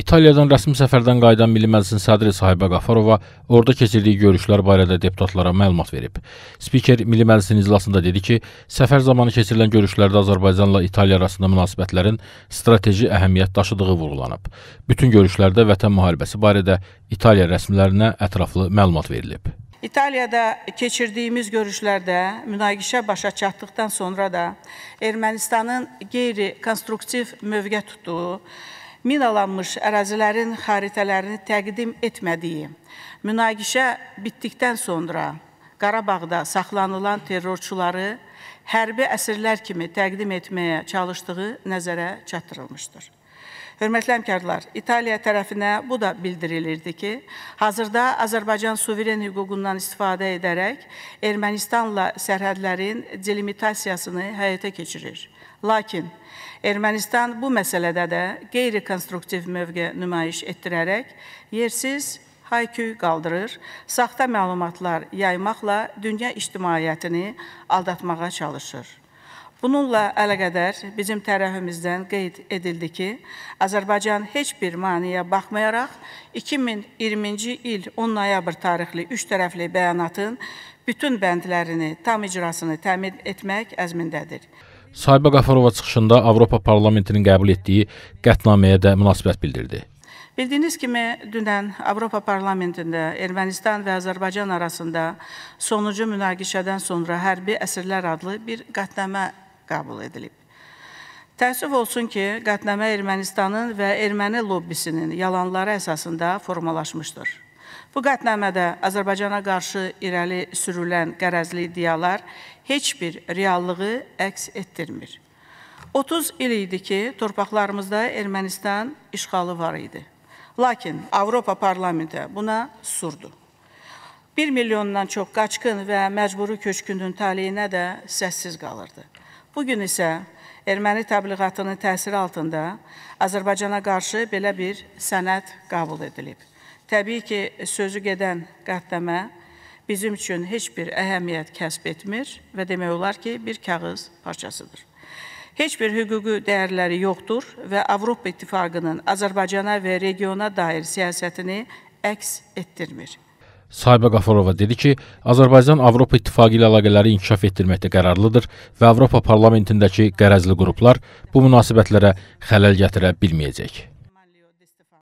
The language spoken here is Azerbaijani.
İtaliyadan rəsmi səfərdən qayıdan Milli Məclisin sədri Sahibə Qafarova orada keçirdiyi görüşlər barədə deputatlara məlumat verib. Spiker Milli Məclisin iclasında dedi ki, səfər zamanı keçirilən görüşlərdə Azərbaycanla İtaliya arasında münasibətlərin strateji əhəmiyyət daşıdığı vurğulanıb. Bütün görüşlərdə vətən müharibəsi barədə İtaliya rəsmilərinə ətraflı məlumat verilib. İtaliyada keçirdiyimiz görüşlərdə münaqişə başa çatdıqdan sonra da Ermənistanın qeyri-konstruktiv mövqe tutduğu, minalanmış ərazilərin xaritələrini təqdim etmədiyi, münaqişə bitdikdən sonra Qarabağda saxlanılan terrorçuları hərbi əsirlər kimi təqdim etməyə çalışdığı nəzərə çatdırılmışdır. Hörmətli həmkarlar, İtaliya tərəfinə bu da bildirilirdi ki, hazırda Azərbaycan suveren hüququndan istifadə edərək Ermənistanla sərhədlərin delimitasiyasını həyata keçirir. Lakin Ermənistan bu məsələdə də qeyri-konstruktiv mövqe nümayiş etdirərək yersiz hayküy qaldırır, saxta məlumatlar yaymaqla dünya ictimaiyyətini aldatmağa çalışır. Bununla əlaqədar bizim tərəfimizdən qeyd edildi ki, Azərbaycan heç bir maneyə baxmayaraq 2020-ci il 10 noyabr tarixli üç tərəfli bəyanatın bütün bəndlərini, tam icrasını təmin etmək əzmindədir. Sahiba Qafarova çıxışında Avropa Parlamentinin qəbul etdiyi qətnaməyə də münasibət bildirdi. Bildiyiniz kimi, dünən Avropa Parlamentində Ermənistan və Azərbaycan arasında sonucu münaqişədən sonra hərbi əsirlər adlı bir qətnamə qəbul edilib. Təəssüf olsun ki, qətnamə Ermənistanın və erməni lobbisinin yalanları əsasında formalaşmışdır. Bu qətnamədə Azərbaycana qarşı irəli sürülən qərəzli iddialar heç bir reallığı əks etdirmir. 30 il idi ki, torpaqlarımızda Ermənistan işğalı var idi. Lakin Avropa parlamenti buna surdu. 1 milyondan çox qaçqın və məcburi köçkünün taliyinə də səssiz qalırdı. Bu gün isə erməni təbliğatının təsiri altında Azərbaycana qarşı belə bir sənəd qəbul edilib. Təbii ki, sözü gedən qəddəmə bizim üçün heç bir əhəmiyyət kəsb etmir və demək olar ki, bir kağız parçasıdır. Heç bir hüquqi dəyərləri yoxdur və Avropa İttifaqının Azərbaycana və regiona dair siyasətini əks etdirmir. Sahibə Qafarova dedi ki, Azərbaycan Avropa İttifaqı ilə əlaqələri inkişaf etdirməkdə qərarlıdır və Avropa parlamentindəki qərəzli qruplar bu münasibətlərə xələl gətirə bilməyəcək.